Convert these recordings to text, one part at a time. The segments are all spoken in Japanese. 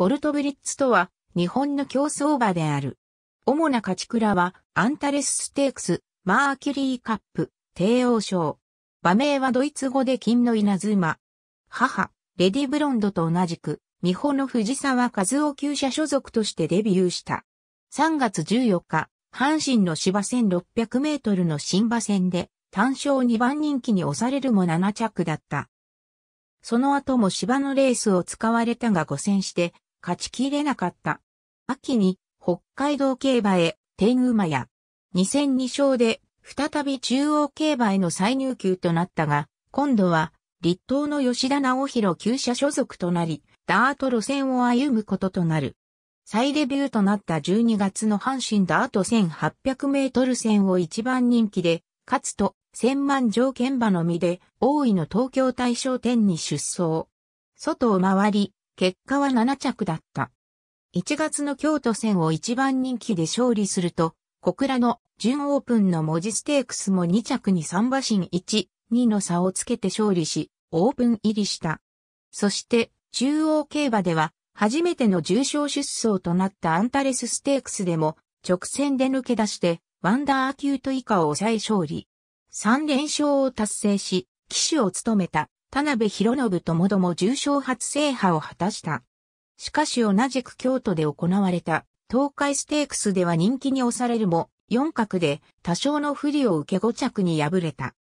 ゴルトブリッツとは、日本の競争馬である。主な勝ち倉は、アンタレスステークス、マーキュリーカップ、帝王賞。馬名はドイツ語で金の稲妻。母、レディブロンドと同じく、美穂の藤沢和夫旧舎所属としてデビューした。3月14日、阪神の芝1600メートルの新馬戦で、単勝2番人気に押されるも7着だった。その後も芝のレースを使われたが5戦して、勝ちきれなかった。秋に北海道競馬へ天馬や2戦2勝で再び中央競馬への再入級となったが、今度は立東の吉田直弘旧社所属となり、ダート路線を歩むこととなる。再デビューとなった12月の阪神ダート1800メートル戦を一番人気で、勝つと千万条件馬のみで、大井の東京大賞店に出走。外を回り、結果は7着だった。1月の京都戦を一番人気で勝利すると、小倉の準オープンの文字ステークスも2着に3馬身1、2の差をつけて勝利し、オープン入りした。そして、中央競馬では、初めての重賞出走となったアンタレスステークスでも、直線で抜け出して、ワンダーアキュート以下を抑え勝利。3連勝を達成し、騎手を務めた田辺博信ともども重症初制覇を果たした。しかし同じく京都で行われた東海ステークスでは人気に押されるも、4角で多少の不利を受け5着に敗れた。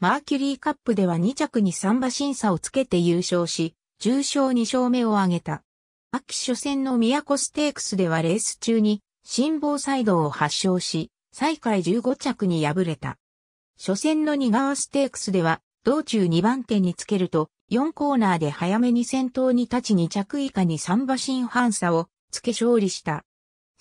マーキュリーカップでは2着に3馬審査をつけて優勝し、重賞2勝目を挙げた。秋初戦の都ステークスではレース中に心房細動を発症し、最下位15着に敗れた。初戦の二川ステークスでは道中2番手につけると、4コーナーで早めに先頭に立ち2着以下に3馬身半差をつけ勝利した。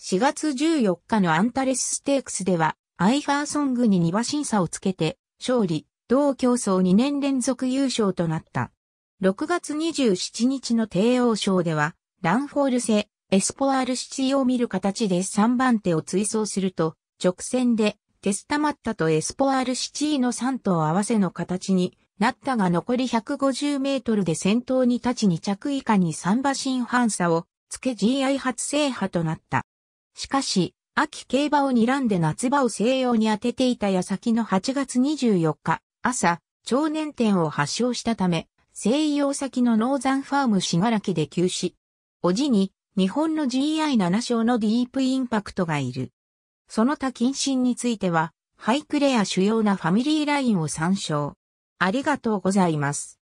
4月14日のアンタレスステークスでは、アイファーソングに2馬身差をつけて、勝利、同競争2年連続優勝となった。6月27日の帝王賞では、ランフォールセ、エスポワールシテを見る形で3番手を追走すると、直線でテスタマッタとエスポアールシチーの3頭合わせの形になったが残り150メートルで先頭に立ち2着以下に3馬身半差をつけ GI 初制覇となった。しかし、秋競馬を睨んで夏場を西洋に当てていた矢先の8月24日、朝、超年点を発症したため、西洋先のノーザンファームしがらきで休止。おじに、日本の GI7 章のディープインパクトがいる。その他謹慎については、ハイクレア主要なファミリーラインを参照。ありがとうございます。